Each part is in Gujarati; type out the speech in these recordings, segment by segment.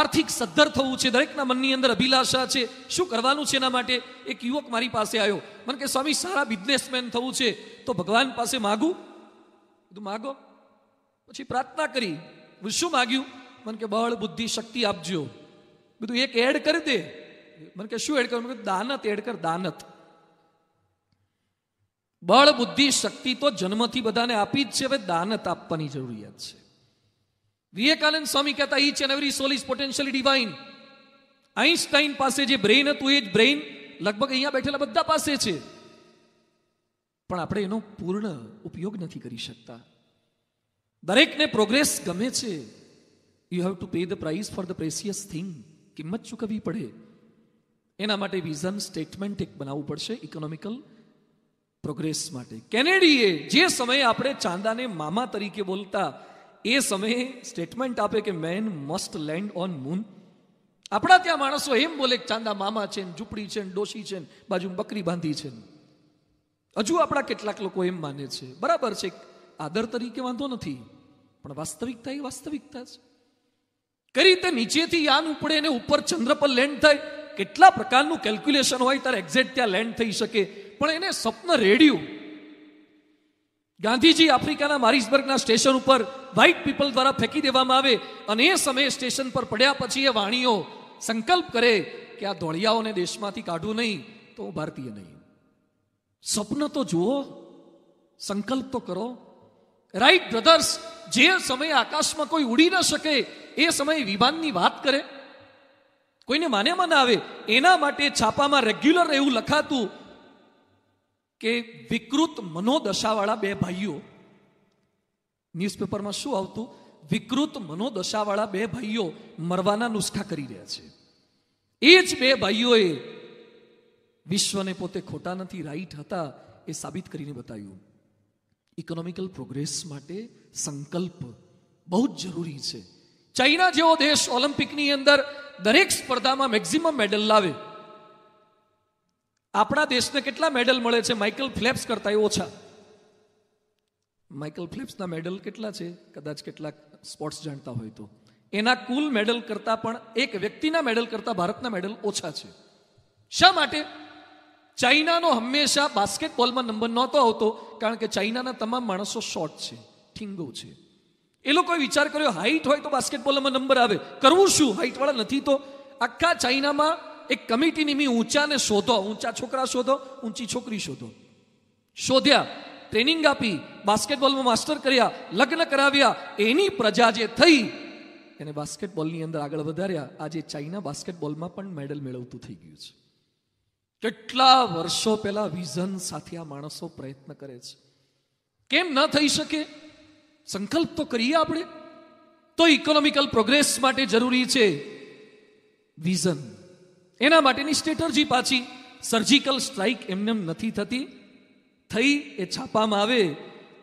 આર્થિક સદ્ધર થવું છે દરેકના મનની અંદર અભિલાષા છે શું કરવાનું છે એના માટે એક યુવક મારી પાસે આવ્યો મને કે સ્વામી સારા બિઝનેસમેન થવું છે તો ભગવાન પાસે માગું કીધું માગો પછી પ્રાર્થના કરી હું શું માગ્યું મને કે બળ બુદ્ધિ શક્તિ આપજો બધું એક એડ કરી દે મને કે શું એડ કરું દાનત એડ કર દાનત બળ બુદ્ધિ શક્તિ તો જન્મથી બધાને આપી જ છે હવે દાનત આપવાની જરૂરિયાત છે વિવેકાનંદ સ્વામી કહેતા each and every soul is potentially divine Einstein પાસે જે બ્રેઇન હતું એ જ બ્રેઇન લગભગ અહીંયા બેઠેલા બધા પાસે છે પણ આપણે એનો પૂર્ણ ઉપયોગ નથી કરી શકતા દરેકને પ્રોગ્રેસ ગમે છે you have to pay the price for the precious thing કિંમત ચૂકવવી પડે એના માટે વિઝન સ્ટેટમેન્ટ એક બનાવવું પડશે ઇકોનોમિકલ પ્રોગ્રેસ માટે કેનેડીએ જે સમયે આપણે ચાંદાને મામા તરીકે બોલતા એ સમયે સ્ટેટમેન્ટ આપે કે man must land on moon આપણા ત્યાં માણસો એમ બોલે ચાંદા મામા છે ને ઝૂંપડી છે ડોશી છે ને બાજુ બકરી બાંધી છે હજુ આપણા કેટલાક લોકો એમ માને છે બરાબર છે આદર તરીકે વાંધો નથી પણ વાસ્તવિકતા એ વાસ્તવિકતા છે કઈ રીતે નીચેથી યાન ઉપડે અને ઉપર ચંદ્ર પર લેન્ડ થાય કેટલા પ્રકારનું કેલ્ક્યુલેશન હોય ત્યારે એક્ઝેક્ટ ત્યાં લેન્ડ થઈ શકે પણ એને સ્વપ્ન રેડ્યું ગાંધીજી આફ્રિકાના મારિસબર્ગના સ્ટેશન ઉપર વ્હાઇટ પીપલ દ્વારા ફેંકી દેવામાં આવે અને એ સમયે સ્ટેશન પર પડ્યા પછી એ વાણીઓ સંકલ્પ કરે કે આ ધોળિયાઓને દેશમાંથી કાઢું નહીં તો હું ભારતીય નહીં સ્વપ્ન તો જુઓ સંકલ્પ તો કરો રાઈટ બ્રધર્સ જે સમયે આકાશમાં કોઈ ઉડી ન શકે એ સમયે વિમાનની વાત કરે કોઈને માને આવે એના માટે છાપામાં રેગ્યુલર એવું લખાતું કે વિકૃત મનોદશાવાળા બે ભાઈઓ ન્યૂઝપેપરમાં શું આવતું વિકૃત મનોદશાવાળા બે ભાઈઓ મરવાના નુસ્ખા કરી રહ્યા છે એ જ બે ભાઈઓએ વિશ્વને પોતે ખોટા નથી રાઈટ હતા એ સાબિત કરીને બતાવ્યું ઇકોનોમિકલ પ્રોગ્રેસ માટે સંકલ્પ બહુ જ જરૂરી છે ચાઇના જેવો દેશ ઓલિમ્પિકની અંદર દરેક સ્પર્ધામાં મેક્ઝિમમ મેડલ લાવે આપણા દેશને કેટલા મેડલ મળે છે માઇકલ ફ્લેપ્સ કરતાં ઓછા માઇકલ ફ્લેપ્સના મેડલ કેટલા છે કદાચ કેટલાક સ્પોર્ટ્સ જાણતા હોય તો એના કુલ મેડલ કરતાં પણ એક વ્યક્તિના મેડલ કરતાં ભારતના મેડલ ઓછા છે શા માટે ચાઇનાનો હંમેશા બાસ્કેટબોલમાં નંબર નહોતો આવતો કારણ કે ચાઇનાના તમામ માણસો શોર્ટ છે ઠીંગો છે એ લોકોએ વિચાર કર્યો હાઇટ હોય તો બાસ્કેટબોલમાં નંબર આવે કરવું શું હાઇટવાળા નથી તો આખા ચાઇનામાં એક કમિટી મેં ઊંચાને શોધો ઊંચા છોકરા શોધો ઊંચી છોકરી શોધો શોધ્યા ટ્રેનિંગ આપી બાસ્કેટબોલમાં માસ્ટર કર્યા લગ્ન કરાવ્યા એની પ્રજા જે થઈ એને બાસ્કેટબોલની અંદર આગળ વધાર્યા આજે ચાઇના બાસ્કેટબોલમાં પણ મેડલ મેળવતું થઈ ગયું છે કેટલા વર્ષો પહેલા વિઝન સાથે આ માણસો પ્રયત્ન કરે છે કેમ ન થઈ શકે સંકલ્પ તો કરીએ આપણે તો ઇકોનોમિકલ પ્રોગ્રેસ માટે જરૂરી છે વિઝન એના માટેની સ્ટેટર્જી પાછી સર્જિકલ સ્ટ્રાઇક એમને નથી થતી થઈ એ છાપામાં આવે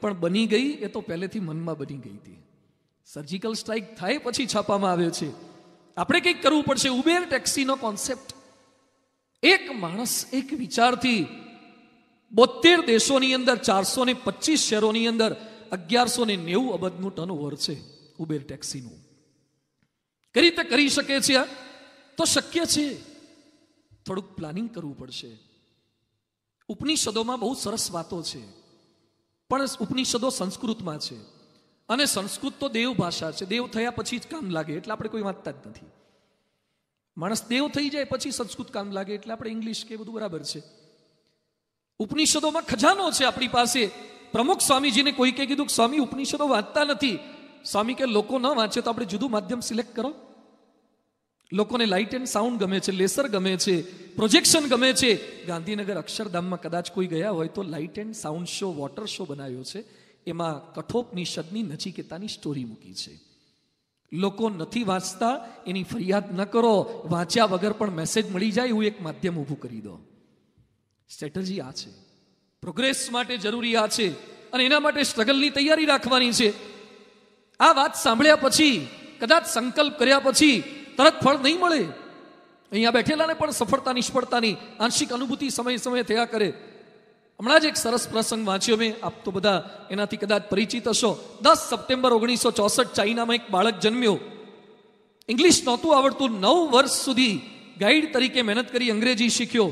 પણ બની ગઈ એ તો પહેલેથી મનમાં બની ગઈ હતી સર્જિકલ સ્ટ્રાઇક થાય પછી છાપામાં આવે છે આપણે કંઈક કરવું પડશે ઉબેર ટેક્સીનો કોન્સેપ્ટ એક માણસ એક વિચારથી બોતેર દેશોની અંદર ચારસો ને પચીસ શહેરોની અંદર અગિયારસો ને નેવું અબધનું ટર્ન ઓવર છે ઉબેર ટેક્સીનું કઈ રીતે કરી શકે છે તો શક્ય છે થોડુંક પ્લાનિંગ કરવું પડશે ઉપનિષદોમાં બહુ સરસ વાતો છે પણ ઉપનિષદો સંસ્કૃતમાં છે અને સંસ્કૃત તો દેવ ભાષા છે દેવ થયા પછી જ કામ લાગે એટલે આપણે કોઈ વાંચતા જ નથી માણસ દેવ થઈ જાય પછી સંસ્કૃત કામ લાગે એટલે આપણે ઇંગ્લિશ કે બધું બરાબર છે ઉપનિષદોમાં ખજાનો છે આપણી પાસે પ્રમુખ સ્વામીજીને કોઈ કોઈકે કીધું કે સ્વામી ઉપનિષદો વાંચતા નથી સ્વામી કે લોકો ન વાંચે તો આપણે જુદું માધ્યમ સિલેક્ટ કરો લોકોને લાઇટ એન્ડ સાઉન્ડ ગમે છે લેસર ગમે છે પ્રોજેક્શન ગમે છે ગાંધીનગર અક્ષરધામમાં કદાચ કોઈ ગયા હોય તો light and sound show water show બનાવ્યો છે એમાં કઠોપ કઠોપનિષદની નચિકેતાની સ્ટોરી મૂકી છે લોકો નથી વાંચતા એની ફરિયાદ ન કરો વાંચ્યા વગર પણ મેસેજ મળી જાય એવું એક માધ્યમ ઊભું કરી દો સ્ટ્રેટજી આ છે પ્રોગ્રેસ માટે જરૂરી આ છે અને એના માટે સ્ટ્રગલની તૈયારી રાખવાની છે આ વાત સાંભળ્યા પછી કદાચ સંકલ્પ કર્યા પછી તરત ફળ નહીં મળે અહીંયા બેઠેલાને પણ સફળતા નિષ્ફળતાની આંશિક અનુભૂતિ સમય સમયે થયા કરે હમણાં જ એક સરસ પ્રસંગ વાંચ્યો મેં આપ તો બધા એનાથી કદાચ પરિચિત હશો દસ સપ્ટેમ્બર ઓગણીસો ચોસઠ ચાઇનામાં એક બાળક જન્મ્યો ઇંગ્લિશ નહોતું આવડતું નવ વર્ષ સુધી ગાઈડ તરીકે મહેનત કરી અંગ્રેજી શીખ્યો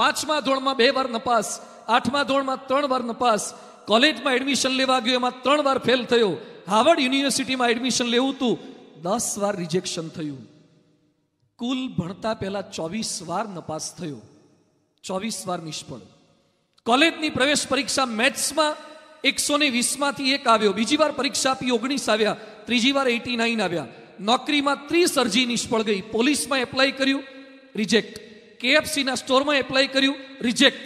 પાંચમા ધોરણમાં બે વાર નપાસ આઠમા ધોરણમાં ત્રણ વાર નપાસ કોલેજમાં એડમિશન લેવા ગયો એમાં ત્રણ વાર ફેલ થયો હાવર્ડ યુનિવર્સિટીમાં એડમિશન લેવું હતું દસ વાર રિજેક્શન થયું કુલ ભણતા પહેલાં ચોવીસ વાર નપાસ થયો ચોવીસ વાર નિષ્ફળ કોલેજની પ્રવેશ પરીક્ષા મેથ્સમાં એકસો ને વીસમાંથી એક આવ્યો બીજી વાર પરીક્ષા આપી ઓગણીસ આવ્યા ત્રીજી વાર એટી નાઇન આવ્યા નોકરીમાં ત્રીસ અરજી નિષ્ફળ ગઈ પોલીસમાં એપ્લાય કર્યું રિજેક્ટ કેએફસીના સ્ટોરમાં એપ્લાય કર્યું રિજેક્ટ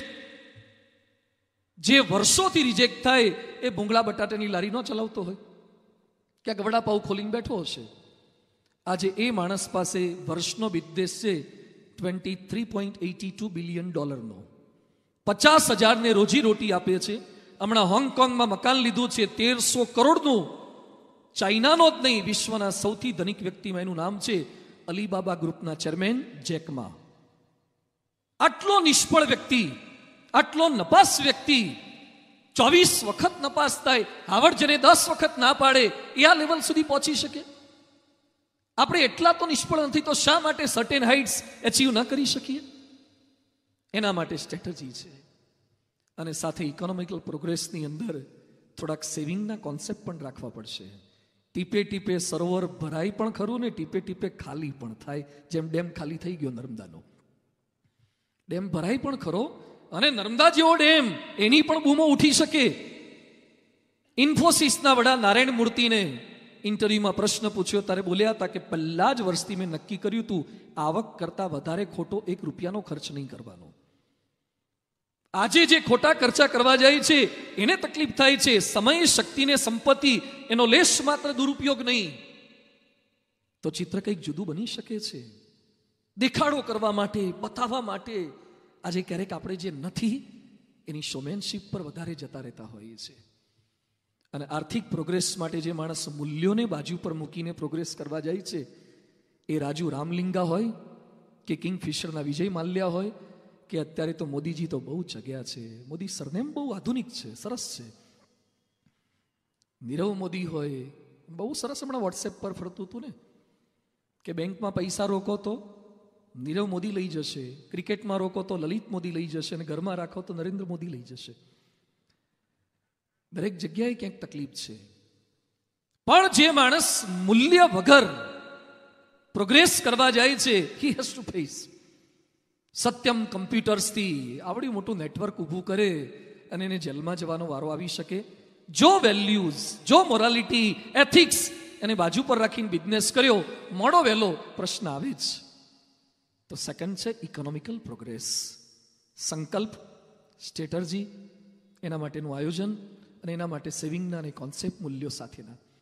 જે વર્ષોથી રિજેક્ટ થાય એ ભૂંગળા બટાટાની લારી ન ચલાવતો હોય ક્યાંક વડાપાઉ ખોલીને બેઠો હશે આજે એ માણસ પાસે વર્ષનો બિઝનેસ છે twenty three point eighty two billion ડોલરનો પચાસ હજારને રોજીરોટી આપે છે હમણાં હોંગકોંગમાં મકાન લીધું છે તેરસો કરોડનું ચાઇનાનો જ નહીં વિશ્વના સૌથી ધનિક વ્યક્તિમાં એનું નામ છે અલીબાબા ગ્રુપના ચેરમેન જેકમા આટલો નિષ્ફળ વ્યક્તિ આટલો નપાસ વ્યક્તિ ચોવીસ વખત નપાસ થાય હાવર્ડ જેને દસ વખત ના પાડે એ આ લેવલ સુધી પહોંચી શકે આપણે એટલા તો નિષ્ફળ નથી તો શા માટે સર્ટેન હાઇટ્સ અચીવ ન કરી શકીએ એના માટે સ્ટ્રેટજી છે અને સાથે ઇકોનોમિકલ પ્રોગ્રેસની અંદર થોડાક સેવિંગના કોન્સેપ્ટ પણ રાખવા પડશે ટીપે ટીપે સરોવર ભરાય પણ ખરું ને ટીપે ટીપે ખાલી પણ થાય જેમ ડેમ ખાલી થઈ ગયો નર્મદાનો ડેમ ભરાય પણ ખરો અને નર્મદા જેવો ડેમ એની પણ બૂમો ઉઠી શકે ઇન્ફોસિસના વડા નારાયણ મૂર્તિને ઇન્ટરવ્યુમાં પ્રશ્ન પૂછ્યો ત્યારે બોલ્યા હતા કે પહેલા જ વર્ષથી મેં નક્કી કર્યું હતું આવક કરતાં વધારે ખોટો એક રૂપિયાનો ખર્ચ નહીં કરવાનો આજે જે ખોટા ખર્ચા કરવા જાય છે એને તકલીફ થાય છે સમય શક્તિને સંપત્તિ એનો લેશ માત્ર દુરુપયોગ નહીં તો ચિત્ર કંઈક જુદું બની શકે છે દેખાડો કરવા માટે બતાવવા માટે આજે ક્યારેક આપણે જે નથી એની શોમેનશીપ પર વધારે જતા રહેતા હોઈએ છીએ અને આર્થિક પ્રોગ્રેસ માટે જે માણસ મૂલ્યોને બાજુ પર મૂકીને પ્રોગ્રેસ કરવા જાય છે એ રાજુ રામલિંગા હોય કે કિંગફિશરના વિજય માલ્યા હોય કે અત્યારે તો મોદીજી તો બહુ જગ્યા છે મોદી સરનેમ બહુ આધુનિક છે સરસ છે નીરવ મોદી હોય બહુ સરસ હમણાં વોટ્સએપ પર ફરતું હતું ને કે બેંકમાં પૈસા રોકો તો નીરવ મોદી લઈ જશે ક્રિકેટમાં રોકો તો લલિત મોદી લઈ જશે અને ઘરમાં રાખો તો નરેન્દ્ર મોદી લઈ જશે દરેક જગ્યાએ ક્યાંક તકલીફ છે પણ જે માણસ મૂલ્ય વગર પ્રોગ્રેસ કરવા જાય છે he has to face Satyam કમ્પ્યુટર્સથી આવડ્યું મોટું નેટવર્ક ઊભું કરે અને એને જેલમાં જવાનો વારો આવી શકે જો વેલ્યુઝ જો મોરાલિટી એથિક્સ એને બાજુ પર રાખીને બિઝનેસ કર્યો મોડો વહેલો પ્રશ્ન આવે જ તો સેકન્ડ છે ઇકોનોમિકલ પ્રોગ્રેસ સંકલ્પ સ્ટેટર્જી એના માટેનું આયોજન અને એના માટે સેવિંગના અને કોન્સેપ્ટ મૂલ્યો સાથેના